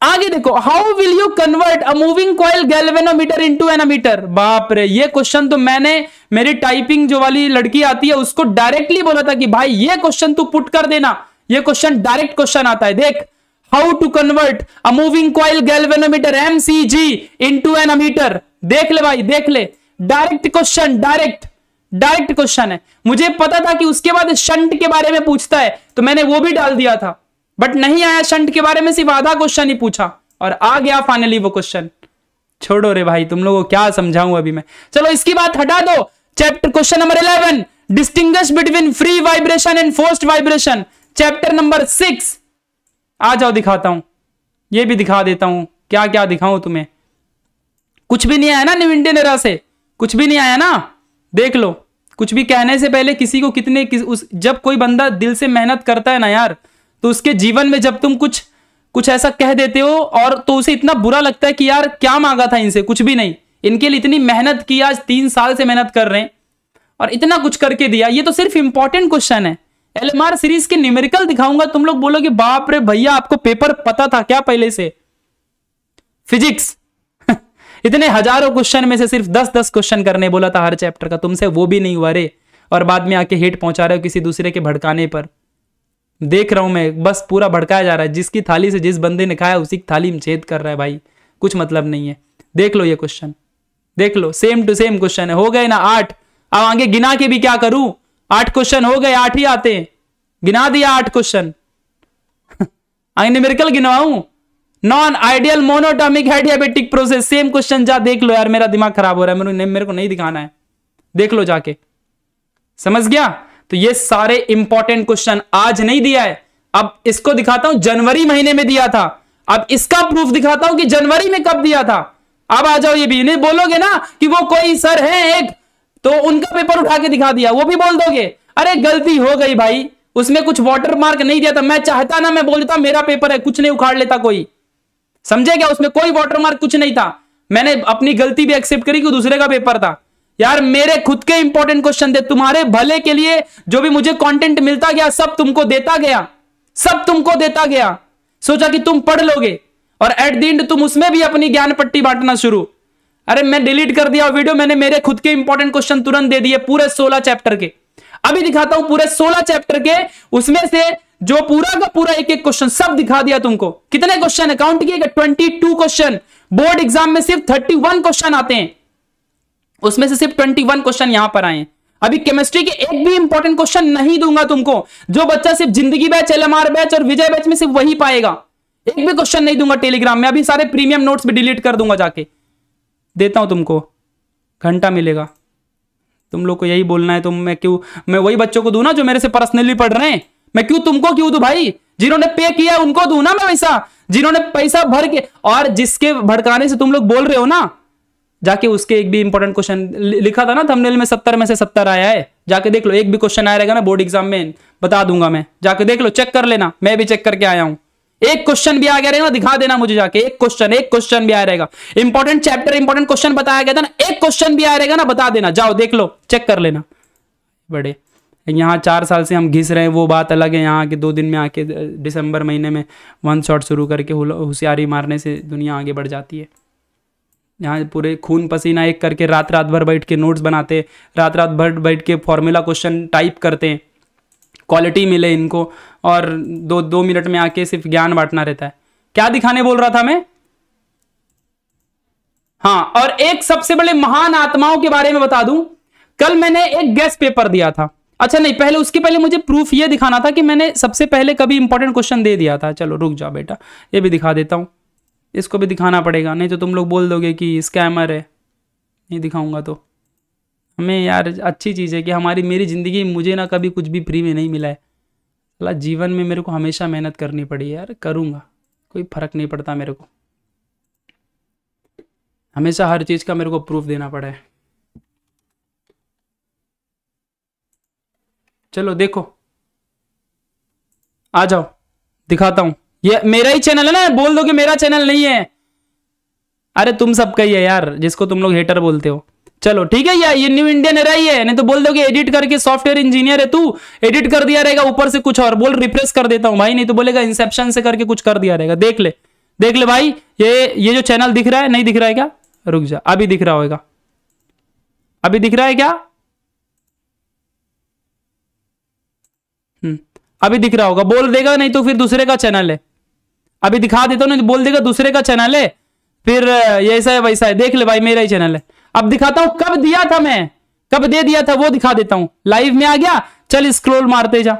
आगे देखो how will you convert a moving coil galvanometer into an ammeter बाप रे ये क्वेश्चन तो मैंने मेरी टाइपिंग जो वाली लड़की आती है उसको डायरेक्टली बोला था कि भाई ये क्वेश्चन तू पुट कर देना ये क्वेश्चन डायरेक्ट क्वेश्चन आता है देख how to convert a moving coil galvanometer into an ammeter देख ले भाई देख ले direct question direct direct question है मुझे पता था कि उसके बाद शंट के बारे में पूछता है तो मैंने वो भी डाल दिया था बट नहीं आया शंट के बारे में सिर्फ आधा क्वेश्चन ही पूछा और आ गया फाइनली वो क्वेश्चन छोड़ो रे भाई तुम लोगों को क्या समझाऊं अभी मैं चलो इसकी बात हटा दो chapter question number eleven distinguish between free vibration and forced vibration chapter number six आ जाओ दिखाता हूं ये भी दिखा देता हूं क्या क्या दिखाऊं तुम्हें कुछ भी नहीं आया ना निविंडे इंडियन से कुछ भी नहीं आया ना देख लो कुछ भी कहने से पहले किसी को कितने किस, उस जब कोई बंदा दिल से मेहनत करता है ना यार तो उसके जीवन में जब तुम कुछ कुछ ऐसा कह देते हो और तो उसे इतना बुरा लगता है कि यार क्या मांगा था इनसे कुछ भी नहीं इनके लिए इतनी मेहनत की आज तीन साल से मेहनत कर रहे हैं और इतना कुछ करके दिया ये तो सिर्फ इंपॉर्टेंट क्वेश्चन है एलएमआर सीरीज के न्यूमेरिकल दिखाऊंगा तुम लोग बोलोगे बाप रे भैया आपको पेपर पता था क्या पहले से फिजिक्स [laughs] इतने हजारों क्वेश्चन में से सिर्फ दस दस क्वेश्चन करने बोला था हर चैप्टर का तुमसे वो भी नहीं हुआ रे और बाद में आके हेट पहुंचा रहे हो किसी दूसरे के भड़काने पर देख रहा हूं मैं बस पूरा भड़काया जा रहा है जिसकी थाली से जिस बंदे ने खाया उसी की थाली में छेद कर रहा है भाई कुछ मतलब नहीं है देख लो ये क्वेश्चन देख लो सेम टू सेम क्वेश्चन है हो गए ना आठ अब आगे गिना के भी क्या करूं आठ क्वेश्चन हो गए आठ ही आते हैं गिना दिया आठ क्वेश्चन आई न्यूमेरिकल गिनवाऊ non ideal monotomic adiabatic process same question जा देख लो यार मेरा दिमाग खराब हो रहा है मेरे, मेरे को नहीं दिखाना है देख लो जाके समझ गया तो ये सारे इंपॉर्टेंट क्वेश्चन आज नहीं दिया है अब इसको दिखाता हूं जनवरी महीने में दिया था अब इसका प्रूफ दिखाता हूं कि जनवरी में कब दिया था अब आ जाओ ये भी नहीं बोलोगे ना कि वो कोई सर है एक तो उनका पेपर उठा के दिखा दिया वो भी बोल दोगे अरे गलती हो गई भाई उसमें कुछ वाटर मार्क नहीं दिया था मैं चाहता ना मैं बोल देता मेरा पेपर है कुछ नहीं उखाड़ लेता कोई समझे क्या उसमें कोई वाटर मार्क कुछ नहीं था मैंने अपनी गलती भी एक्सेप्ट करी कि दूसरे का पेपर था यार मेरे खुद के इंपॉर्टेंट क्वेश्चन थे तुम्हारे भले के लिए जो भी मुझे कंटेंट मिलता गया सब तुमको देता गया सब तुमको देता गया सोचा कि तुम पढ़ लोगे और एट दी एंड तुम उसमें भी अपनी ज्ञान पट्टी बांटना शुरू अरे मैं डिलीट कर दिया वीडियो मैंने मेरे खुद के इंपॉर्टेंट क्वेश्चन तुरंत दे दिए पूरे सोलह चैप्टर के अभी दिखाता हूं पूरे सोलह चैप्टर के उसमें से जो पूरा का पूरा एक एक क्वेश्चन सब दिखा दिया तुमको कितने क्वेश्चन है काउंट किएगा twenty two question board exam में सिर्फ थर्टी वन क्वेश्चन आते हैं उसमें से सिर्फ ट्वेंटी वन क्वेश्चन यहां पर आए अभी केमिस्ट्री के एक भी इंपॉर्टेंट क्वेश्चन नहीं दूंगा तुमको जो बच्चा सिर्फ जिंदगी बैच एल बैच और विजय बैच में सिर्फ वही पाएगा एक भी क्वेश्चन नहीं दूंगा टेलीग्राम में अभी सारे प्रीमियम नोट्स भी डिलीट कर दूंगा जाके देता हूँ तुमको घंटा मिलेगा तुम लोग को यही बोलना है तुम तो मैं क्यों मैं वही बच्चों को दू ना जो मेरे से पर्सनली पढ़ रहे हैं मैं क्यों तुमको क्यों दू भाई जिन्होंने पे किया उनको दू ना मैं वैसा जिन्होंने पैसा भर के और जिसके भड़काने से तुम लोग बोल रहे हो ना जाके उसके एक भी इंपॉर्टेंट क्वेश्चन लिखा था ना थंबनेल में सत्तर में से सत्तर आया है जाके देख लो एक भी क्वेश्चन आया रहेगा ना बोर्ड एग्जाम में बता दूंगा मैं जाके देख लो चेक कर लेना मैं भी चेक करके आया हूं एक क्वेश्चन भी आ गया रहेगा दिखा देना मुझे जाके एक क्वेश्चन एक क्वेश्चन भी आ रहेगा इंपॉर्टेंट चैप्टर इंपॉर्टेंट क्वेश्चन बताया गया था ना एक क्वेश्चन भी आ रहेगा ना बता देना जाओ देख लो चेक कर लेना बड़े यहाँ चार साल से हम घिस रहे हैं वो बात अलग है यहाँ के दो दिन में आके दिसंबर महीने में वन शॉट शुरू करके होशियारी मारने से दुनिया आगे बढ़ जाती है यहाँ पूरे खून पसीना एक करके रात रात भर बैठ के नोट्स बनाते रात रात भर बैठ के फॉर्मूला क्वेश्चन टाइप करते हैं क्वालिटी मिले इनको और दो दो मिनट में आके सिर्फ ज्ञान बांटना रहता है क्या दिखाने बोल रहा था मैं हाँ और एक सबसे बड़े महान आत्माओं के बारे में बता दूं कल मैंने एक गेस्ट पेपर दिया था अच्छा नहीं पहले उसके पहले मुझे प्रूफ ये दिखाना था कि मैंने सबसे पहले कभी इंपॉर्टेंट क्वेश्चन दे दिया था चलो रुक जाओ बेटा ये भी दिखा देता हूँ इसको भी दिखाना पड़ेगा नहीं तो तुम लोग बोल दोगे कि स्कैमर है नहीं दिखाऊंगा तो हमें यार अच्छी चीज़ है कि हमारी मेरी ज़िंदगी मुझे ना कभी कुछ भी फ्री में नहीं मिला है अला जीवन में मेरे को हमेशा मेहनत करनी पड़ी है यार करूँगा कोई फ़र्क नहीं पड़ता मेरे को हमेशा हर चीज़ का मेरे को प्रूफ देना पड़ा है चलो देखो आ जाओ दिखाता हूँ ये मेरा ही चैनल है ना बोल दो कि मेरा चैनल नहीं है अरे तुम का ही है यार जिसको तुम लोग हेटर बोलते हो चलो ठीक है या ये न्यू इंडियन है रही है नहीं तो बोल दोगे एडिट करके सॉफ्टवेयर इंजीनियर है तू एडिट कर दिया रहेगा ऊपर से कुछ और बोल रिप्रेस कर देता हूं भाई नहीं तो बोलेगा इंसेप्शन से करके कुछ कर दिया रहेगा देख ले देख ले भाई ये ये जो चैनल दिख रहा है नहीं दिख रहा है क्या रुक जा अभी दिख रहा होगा अभी दिख रहा है क्या हम्म, अभी दिख रहा होगा बोल देगा नहीं तो फिर दूसरे का चैनल है अभी दिखा देता हूं नहीं तो बोल देगा दूसरे का चैनल है फिर ये ऐसा है वैसा है देख ले भाई मेरा ही चैनल है अब दिखाता हूं कब दिया था मैं कब दे दिया था वो दिखा देता हूं लाइव में आ गया चल स्क्रोल मारते जा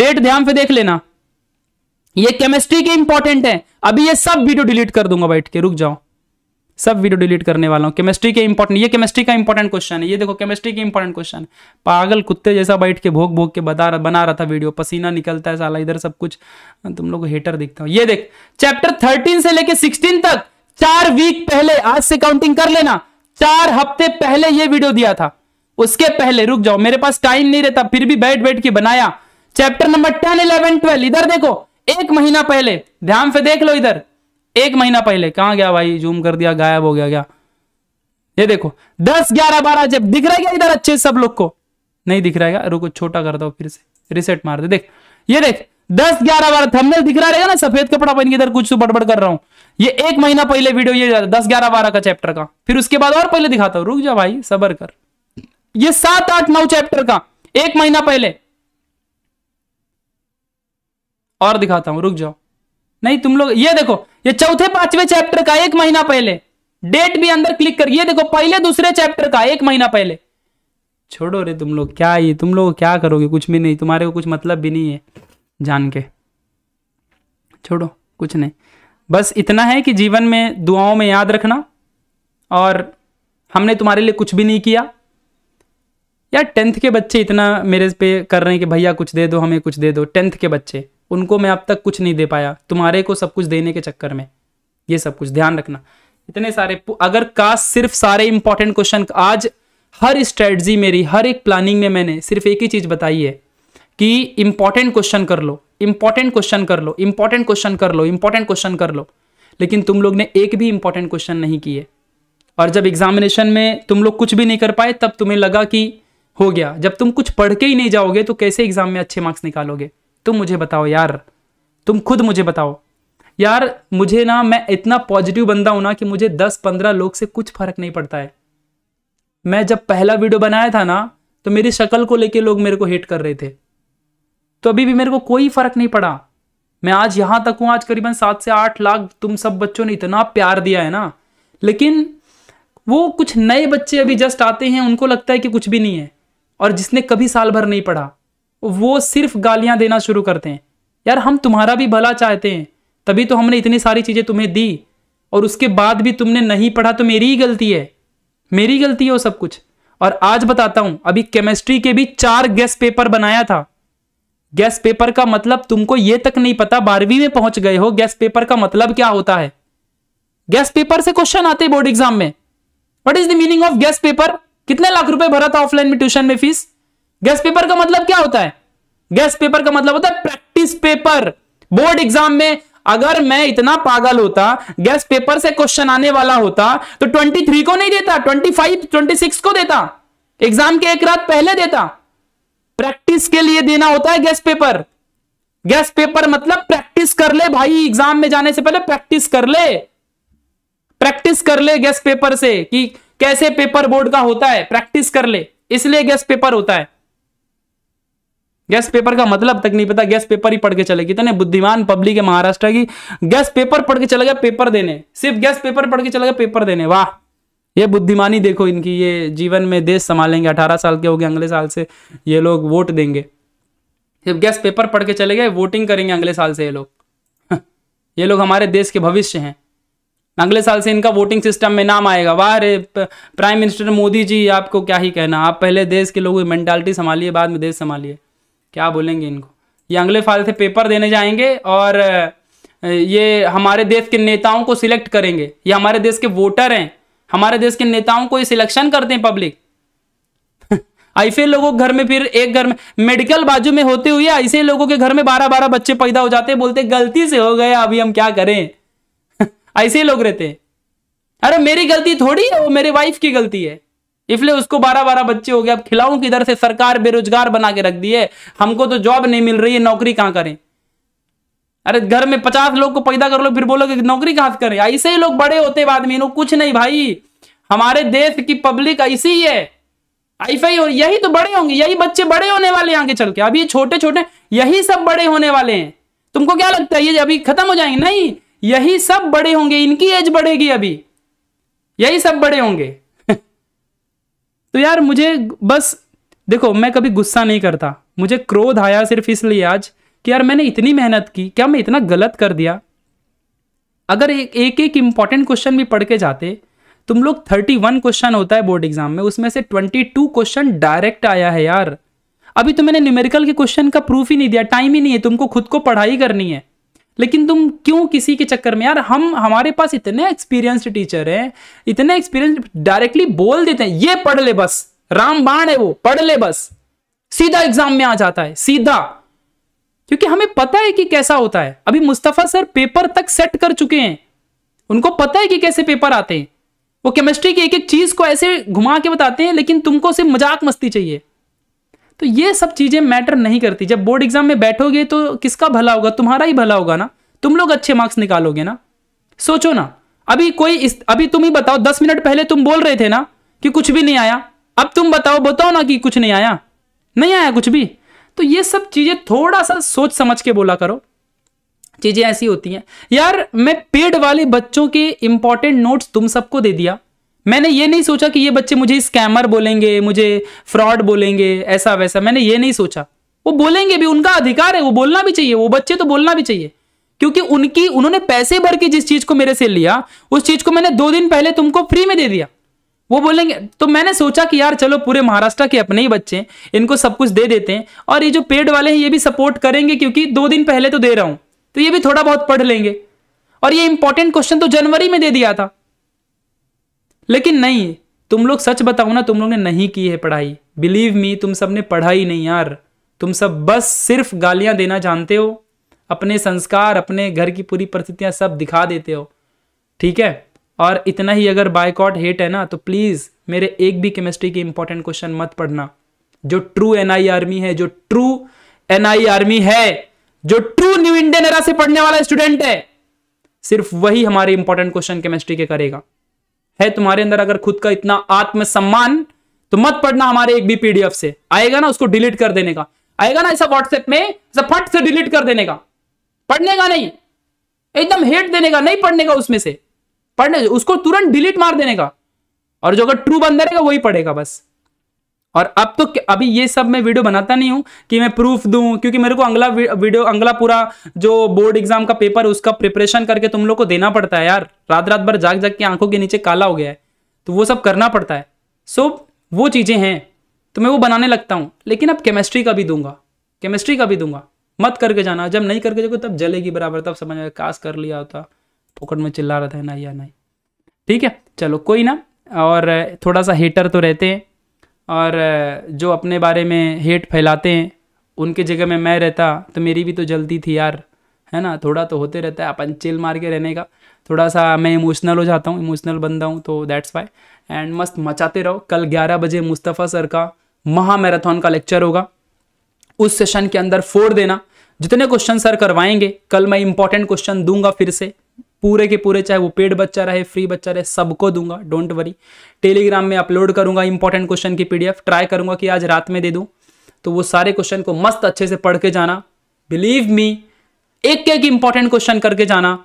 डेट ध्यान से देख लेना ये केमिस्ट्री के इंपॉर्टेंट है अभी ये सब वीडियो डिलीट कर दूंगा बैठ के रुक जाओ सब वीडियो डिलीट करने वाला हूं केमिस्ट्री के इंपॉर्टेंट ये केमिस्ट्री का इंपॉर्टेंट क्वेश्चन है ये देखो केमिस्ट्री के इंपॉर्टेंट क्वेश्चन पागल कुत्ते जैसा बैठ के भोग भोग के बता रहा बना रहा था वीडियो पसीना निकलता है साला इधर सब कुछ तुम लोग हेटर दिखता हूं ये देख चैप्टर थर्टीन से लेकर सिक्सटीन तक चार वीक पहले आज से काउंटिंग कर लेना चार हफ्ते पहले ये वीडियो दिया था उसके पहले रुक जाओ मेरे पास टाइम नहीं रहता फिर भी बैठ बैठ के बनाया chapter number ten eleven twelve इधर देखो एक महीना पहले ध्यान से देख लो इधर एक महीना पहले कहां गया भाई जूम कर दिया गायब हो गया क्या ये देखो दस ग्यारह बारह जब दिख रहा है इधर अच्छे सब लोग को नहीं दिख रहा है रुको छोटा कर दो फिर से रिसेट मार दे देख ये देख दस ग्यारह बारह थंबनेल दिख रहा रहेगा ना सफेद कपड़ा पहन के इधर कुछ बड़बड़ कर रहा हूं ये एक महीना पहले वीडियो ये दस ग्यारह बारह का चैप्टर का फिर उसके बाद और पहले दिखाता हूँ रुक जा भाई सबर कर ये सात आठ नौ चैप्टर का एक महीना पहले और दिखाता हूं रुक जाओ नहीं तुम लोग ये देखो ये चौथे पांचवे चैप्टर का एक महीना पहले डेट भी अंदर क्लिक कर ये देखो पहले दूसरे चैप्टर का एक महीना पहले छोड़ो रे तुम लोग क्या ये तुम लोग क्या करोगे कुछ भी नहीं तुम्हारे को कुछ मतलब भी नहीं है जान के छोड़ो कुछ नहीं बस इतना है कि जीवन में दुआओं में याद रखना और हमने तुम्हारे लिए कुछ भी नहीं किया यार टेंथ के बच्चे इतना मेरे पे कर रहे हैं कि भैया कुछ दे दो हमें कुछ दे दो टेंथ के बच्चे उनको मैं अब तक कुछ नहीं दे पाया तुम्हारे को सब कुछ देने के चक्कर में ये सब कुछ ध्यान रखना इतने सारे अगर का सिर्फ सारे इंपॉर्टेंट क्वेश्चन आज हर स्ट्रेटजी मेरी हर एक प्लानिंग में मैंने सिर्फ एक ही चीज़ बताई है कि इंपॉर्टेंट क्वेश्चन कर लो इंपॉर्टेंट क्वेश्चन कर लो इंपॉर्टेंट क्वेश्चन कर लो इंपॉर्टेंट क्वेश्चन कर लो लेकिन तुम लोग ने एक भी इंपॉर्टेंट क्वेश्चन नहीं किए और जब एग्जामिनेशन में तुम लोग कुछ भी नहीं कर पाए तब तुम्हें लगा कि हो गया जब तुम कुछ पढ़ के ही नहीं जाओगे तो कैसे एग्जाम में अच्छे मार्क्स निकालोगे तुम मुझे बताओ यार तुम खुद मुझे बताओ यार मुझे ना मैं इतना पॉजिटिव बंदा हूं ना कि मुझे दस पंद्रह लोग से कुछ फर्क नहीं पड़ता है मैं जब पहला वीडियो बनाया था ना तो मेरी शक्ल को लेके लोग मेरे को हेट कर रहे थे तो अभी भी मेरे को कोई फर्क नहीं पड़ा मैं आज यहां तक हूं आज करीबन सात से आठ लाख तुम सब बच्चों ने इतना प्यार दिया है ना लेकिन वो कुछ नए बच्चे अभी जस्ट आते हैं उनको लगता है कि कुछ भी नहीं है और जिसने कभी साल भर नहीं पढ़ा वो सिर्फ गालियां देना शुरू करते हैं यार हम तुम्हारा भी भला चाहते हैं तभी तो हमने इतनी सारी चीज़ें तुम्हें दी और उसके बाद भी तुमने नहीं पढ़ा तो मेरी ही गलती है मेरी गलती है वो सब कुछ और आज बताता हूं अभी केमिस्ट्री के भी चार गेस्ट पेपर बनाया था गैस पेपर का मतलब तुमको यह तक नहीं पता बारहवीं में पहुंच गए हो गैस पेपर का मतलब क्या होता है गैस पेपर से क्वेश्चन आते हैं बोर्ड एग्जाम में what is the meaning of guess paper कितने लाख रुपए भरा था ऑफलाइन में ट्यूशन में फीस गैस पेपर का मतलब क्या होता है गैस पेपर का मतलब होता है प्रैक्टिस पेपर बोर्ड एग्जाम में अगर मैं इतना पागल होता गैस पेपर से क्वेश्चन आने वाला होता तो 23 को नहीं देता 25, 26 को देता एग्जाम के एक रात पहले देता प्रैक्टिस के लिए देना होता है गेस्ट पेपर गेस्ट पेपर मतलब प्रैक्टिस कर ले भाई एग्जाम में जाने से पहले प्रैक्टिस कर ले प्रैक्टिस कर ले गेस्ट पेपर से कि कैसे पेपर बोर्ड का होता है प्रैक्टिस कर ले इसलिए गेस्ट पेपर होता है गैस पेपर का मतलब तक नहीं पता गैस पेपर ही पढ़ के चले कितने बुद्धिमान पब्लिक है महाराष्ट्र की गैस पेपर पढ़ के चले गया पेपर देने सिर्फ गैस पेपर पढ़ के चले गया पेपर देने वाह ये बुद्धिमानी देखो इनकी ये जीवन में देश संभालेंगे अठारह साल के हो गए अगले साल से ये लोग वोट देंगे सिर्फ गैस पेपर पढ़ के चले गए वोटिंग करेंगे अगले साल से ये लोग ये लोग हमारे देश के भविष्य हैं अगले साल से इनका वोटिंग सिस्टम में नाम आएगा वाह रे प्राइम मिनिस्टर मोदी जी आपको क्या ही कहना आप पहले देश के लोगों की मैंटालिटी संभालिए बाद में देश संभालिए क्या बोलेंगे इनको ये अगले साल से पेपर देने जाएंगे और ये हमारे देश के नेताओं को सिलेक्ट करेंगे ये हमारे देश के वोटर हैं हमारे देश के नेताओं को ये सिलेक्शन करते हैं पब्लिक [laughs] ऐसे लोगों के घर में फिर एक घर में मेडिकल बाजू में होते हुए ऐसे लोगों के घर में बारह बारह बच्चे पैदा हो जाते बोलते गलती से हो गया अभी हम क्या करें [laughs] ऐसे लोग रहते अरे मेरी गलती थोड़ी है वो मेरे वाइफ की गलती है इसलिए उसको बारह बारह बच्चे हो गए अब की किधर से सरकार बेरोजगार बना के रख दी है हमको तो जॉब नहीं मिल रही है नौकरी कहां करें अरे घर में पचास लोग को पैदा कर लो फिर बोलोगे नौकरी कहा से करें ऐसे ही लोग बड़े होते बाद में कुछ नहीं भाई हमारे देश की पब्लिक ऐसी ही है ऐसा ही यही तो बड़े होंगे यही बच्चे बड़े होने वाले आगे चल के अभी छोटे छोटे यही सब बड़े होने वाले हैं तुमको क्या लगता है ये अभी खत्म हो जाएंगे नहीं यही सब बड़े होंगे इनकी एज बढ़ेगी अभी यही सब बड़े होंगे [laughs] तो यार मुझे बस देखो मैं कभी गुस्सा नहीं करता मुझे क्रोध आया सिर्फ इसलिए आज कि यार मैंने इतनी मेहनत की क्या मैं इतना गलत कर दिया अगर एक एक, एक इंपॉर्टेंट क्वेश्चन भी पढ़ के जाते तुम लोग थर्टी वन क्वेश्चन होता है बोर्ड एग्जाम में उसमें से ट्वेंटी टू क्वेश्चन डायरेक्ट आया है यार अभी तो मैंने न्यूमेरिकल के क्वेश्चन का प्रूफ ही नहीं दिया टाइम ही नहीं है तुमको खुद को पढ़ाई करनी है लेकिन तुम क्यों किसी के चक्कर में यार हम हमारे पास इतने एक्सपीरियंस्ड टीचर हैं इतने एक्सपीरियंस डायरेक्टली बोल देते हैं ये पढ़ ले बस रामबाण है वो पढ़ ले बस सीधा एग्जाम में आ जाता है सीधा क्योंकि हमें पता है कि कैसा होता है अभी मुस्तफा सर पेपर तक सेट कर चुके हैं उनको पता है कि कैसे पेपर आते हैं वो केमिस्ट्री की एक एक चीज को ऐसे घुमा के बताते हैं लेकिन तुमको सिर्फ मजाक मस्ती चाहिए तो ये सब चीजें मैटर नहीं करती जब बोर्ड एग्जाम में बैठोगे तो किसका भला होगा तुम्हारा ही भला होगा ना तुम लोग अच्छे मार्क्स निकालोगे ना सोचो ना अभी कोई इस अभी तुम ही बताओ दस मिनट पहले तुम बोल रहे थे ना कि कुछ भी नहीं आया अब तुम बताओ बताओ ना कि कुछ नहीं आया नहीं आया कुछ भी तो ये सब चीजें थोड़ा सा सोच समझ के बोला करो चीजें ऐसी होती हैं यार मैं पेड वाले बच्चों के इंपॉर्टेंट नोट्स तुम सबको दे दिया मैंने ये नहीं सोचा कि ये बच्चे मुझे स्कैमर बोलेंगे मुझे फ्रॉड बोलेंगे ऐसा वैसा मैंने ये नहीं सोचा वो बोलेंगे भी उनका अधिकार है वो बोलना भी चाहिए वो बच्चे तो बोलना भी चाहिए क्योंकि उनकी उन्होंने पैसे भर के जिस चीज को मेरे से लिया उस चीज को मैंने दो दिन पहले तुमको फ्री में दे दिया वो बोलेंगे तो मैंने सोचा कि यार चलो पूरे महाराष्ट्र के अपने ही बच्चे इनको सब कुछ दे देते हैं और ये जो पेड वाले हैं ये भी सपोर्ट करेंगे क्योंकि दो दिन पहले तो दे रहा हूं तो ये भी थोड़ा बहुत पढ़ लेंगे और ये इंपॉर्टेंट क्वेश्चन तो जनवरी में दे दिया था लेकिन नहीं तुम लोग सच बताओ ना तुम लोग ने नहीं की है पढ़ाई बिलीव मी तुम सब ने पढ़ा ही नहीं यार तुम सब बस सिर्फ गालियां देना जानते हो अपने संस्कार अपने घर की पूरी परिस्थितियां सब दिखा देते हो ठीक है और इतना ही अगर बायकॉट हेट है ना तो प्लीज़ मेरे एक भी केमिस्ट्री के इंपॉर्टेंट क्वेश्चन मत पढ़ना जो ट्रू एन आर्मी है जो ट्रू एन आर्मी है जो ट्रू न्यू इंडियन एरा से पढ़ने वाला स्टूडेंट है सिर्फ वही हमारे इंपॉर्टेंट क्वेश्चन केमिस्ट्री के करेगा है तुम्हारे अंदर अगर खुद का इतना आत्मसम्मान तो मत पढ़ना हमारे एक भी पीडीएफ से आएगा ना उसको डिलीट कर देने का आएगा ना ऐसा व्हाट्सएप में ऐसा फट से डिलीट कर देने का पढ़ने का नहीं एकदम हेट देने का नहीं पढ़ने का उसमें से पढ़ने उसको तुरंत डिलीट मार देने का और जो अगर ट्रू बंदा रहेगा वही पढ़ेगा बस और अब तो अभी ये सब मैं वीडियो बनाता नहीं हूं कि मैं प्रूफ दूं क्योंकि मेरे को अगला वीडियो अगला पूरा जो बोर्ड एग्जाम का पेपर उसका प्रिपरेशन करके तुम लोग को देना पड़ता है यार रात रात भर जाग जाग के आंखों के नीचे काला हो गया है तो वो सब करना पड़ता है सो so, वो चीज़ें हैं तो मैं वो बनाने लगता हूं लेकिन अब केमिस्ट्री का भी दूंगा केमिस्ट्री का भी दूंगा मत करके जाना जब नहीं करके जाओगे तब जलेगी बराबर तब समझ में कास कर लिया होता फोकट में चिल्ला रहा था नहीं या नहीं ठीक है चलो कोई ना और थोड़ा सा हेटर तो रहते हैं और जो अपने बारे में हेट फैलाते हैं उनके जगह में मैं रहता तो मेरी भी तो जल्दी थी यार है ना थोड़ा तो होते रहता है अपन चिल मार के रहने का थोड़ा सा मैं इमोशनल हो जाता हूँ इमोशनल बंदा हूँ तो दैट्स वाई एंड मस्त मचाते रहो कल 11 बजे मुस्तफ़ा सर का महा मैराथन का लेक्चर होगा उस सेशन के अंदर फोड़ देना जितने क्वेश्चन सर करवाएंगे कल मैं इंपॉर्टेंट क्वेश्चन दूंगा फिर से पूरे के पूरे चाहे वो पेड बच्चा रहे फ्री बच्चा रहे सबको दूंगा डोंट वरी टेलीग्राम में अपलोड करूंगा इंपॉर्टेंट क्वेश्चन की पीडीएफ ट्राई करूंगा कि आज रात में दे दूं तो वो सारे क्वेश्चन को मस्त अच्छे से पढ़ के जाना बिलीव मी एक एक इंपॉर्टेंट क्वेश्चन करके जाना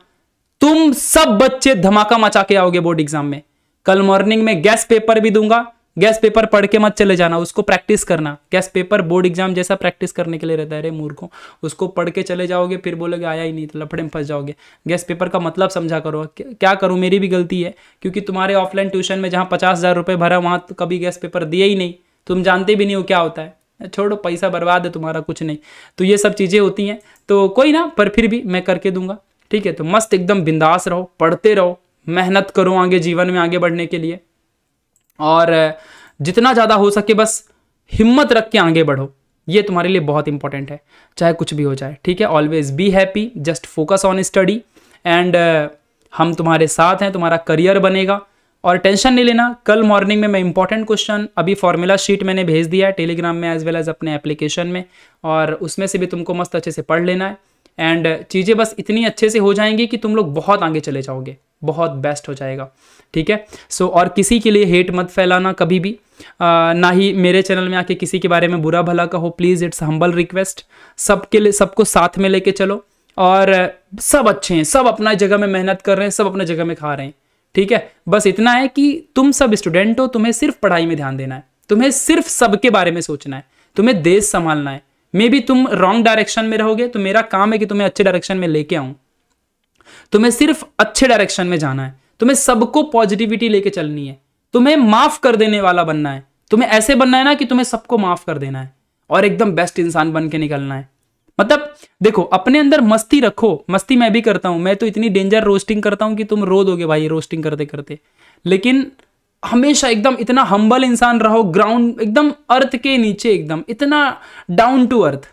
तुम सब बच्चे धमाका मचा के आओगे बोर्ड एग्जाम में कल मॉर्निंग में गैस पेपर भी दूंगा गैस पेपर पढ़ के मत चले जाना उसको प्रैक्टिस करना गैस पेपर बोर्ड एग्जाम जैसा प्रैक्टिस करने के लिए रहता है अरे मूर्खों उसको पढ़ के चले जाओगे फिर बोलोगे आया ही नहीं तो लफड़े में फंस जाओगे गैस पेपर का मतलब समझा करो क्या करूँ मेरी भी गलती है क्योंकि तुम्हारे ऑफलाइन ट्यूशन में जहाँ पचास हज़ार रुपये भरा वहाँ तो कभी गैस पेपर दिए ही नहीं तुम जानते भी नहीं हो क्या होता है छोड़ो पैसा बर्बाद है तुम्हारा कुछ नहीं तो ये सब चीज़ें होती हैं तो कोई ना पर फिर भी मैं करके दूंगा ठीक है तो मस्त एकदम बिंदास रहो पढ़ते रहो मेहनत करो आगे जीवन में आगे बढ़ने के लिए और जितना ज़्यादा हो सके बस हिम्मत रख के आगे बढ़ो ये तुम्हारे लिए बहुत इंपॉर्टेंट है चाहे कुछ भी हो जाए ठीक है always be happy just focus on study and हम तुम्हारे साथ हैं तुम्हारा करियर बनेगा और टेंशन नहीं लेना कल मॉर्निंग में मैं इंपॉर्टेंट क्वेश्चन अभी फॉर्मूला शीट मैंने भेज दिया है टेलीग्राम में एज वेल एज अपने एप्लीकेशन में और उसमें से भी तुमको मस्त अच्छे से पढ़ लेना है एंड चीज़ें बस इतनी अच्छे से हो जाएंगी कि तुम लोग बहुत आगे चले जाओगे बहुत बेस्ट हो जाएगा ठीक है सो और किसी के लिए हेट मत फैलाना कभी भी आ, ना ही मेरे चैनल में आके किसी के बारे में बुरा भला कहो प्लीज़ इट्स हम्बल रिक्वेस्ट सबके लिए सबको साथ में लेके चलो और सब अच्छे हैं सब अपना जगह में मेहनत कर रहे हैं सब अपने जगह में खा रहे हैं ठीक है बस इतना है कि तुम सब स्टूडेंट हो तुम्हें सिर्फ पढ़ाई में ध्यान देना है तुम्हें सिर्फ सबके बारे में सोचना है तुम्हें देश संभालना है मे बी तुम रॉन्ग डायरेक्शन में रहोगे तो मेरा काम है कि तुम्हें अच्छे डायरेक्शन में लेके आऊँ तुम्हें सिर्फ अच्छे डायरेक्शन में जाना है तुम्हें सबको पॉजिटिविटी लेके चलनी है तुम्हें माफ कर देने वाला बनना है तुम्हें ऐसे बनना है ना कि तुम्हें सबको माफ कर देना है और एकदम बेस्ट इंसान बन के निकलना है मतलब देखो अपने अंदर मस्ती रखो मस्ती मैं भी करता हूं मैं तो इतनी डेंजर रोस्टिंग करता हूं कि तुम रो दोगे भाई रोस्टिंग करते करते लेकिन हमेशा एकदम इतना हम्बल इंसान रहो ग्राउंड एकदम अर्थ के नीचे एकदम इतना डाउन टू अर्थ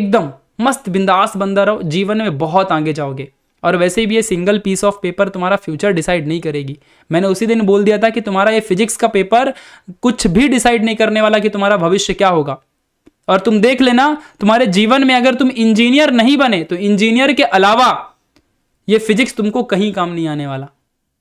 एकदम मस्त बिंदास बंदा रहो जीवन में बहुत आगे जाओगे और वैसे भी ये सिंगल पीस ऑफ पेपर तुम्हारा फ्यूचर डिसाइड नहीं करेगी मैंने उसी दिन बोल दिया था कि तुम्हारा ये फिजिक्स का पेपर कुछ भी डिसाइड नहीं करने वाला कि तुम्हारा भविष्य क्या होगा और तुम देख लेना तुम्हारे जीवन में अगर तुम इंजीनियर नहीं बने तो इंजीनियर के अलावा ये फिजिक्स तुमको कहीं काम नहीं आने वाला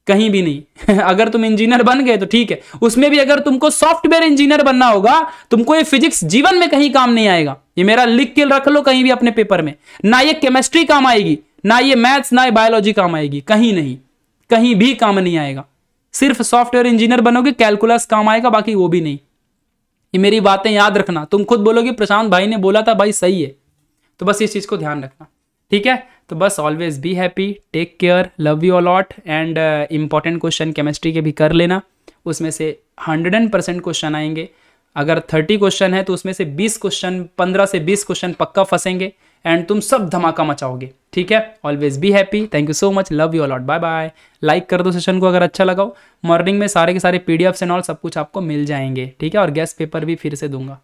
कहीं भी नहीं [laughs] अगर तुम इंजीनियर बन गए तो ठीक है उसमें भी अगर तुमको सॉफ्टवेयर इंजीनियर बनना होगा तुमको ये फिजिक्स जीवन में कहीं काम नहीं आएगा ये मेरा लिख के रख लो कहीं भी अपने पेपर में ना ये केमिस्ट्री काम आएगी ना ये मैथ्स ना ये बायोलॉजी काम आएगी कहीं नहीं कहीं भी काम नहीं आएगा सिर्फ सॉफ्टवेयर इंजीनियर बनोगे कैलकुलस काम आएगा बाकी वो भी नहीं ये मेरी बातें याद रखना तुम खुद बोलोगे प्रशांत भाई ने बोला था भाई सही है तो बस इस चीज़ को ध्यान रखना ठीक है तो बस always be happy take care love you a lot and important question chemistry के भी कर लेना उसमें से हंड्रेड एंड परसेंट क्वेश्चन आएंगे अगर थर्टी क्वेश्चन है तो उसमें से बीस क्वेश्चन पंद्रह से बीस क्वेश्चन पक्का फंसेंगे एंड तुम सब धमाका मचाओगे ठीक है always be happy thank you so much love you a lot bye bye like कर दो सेशन को अगर अच्छा लगाओ मॉर्निंग में सारे के सारे एफ एंड ऑल सब कुछ आपको मिल जाएंगे ठीक है और गैस पेपर भी फिर से दूंगा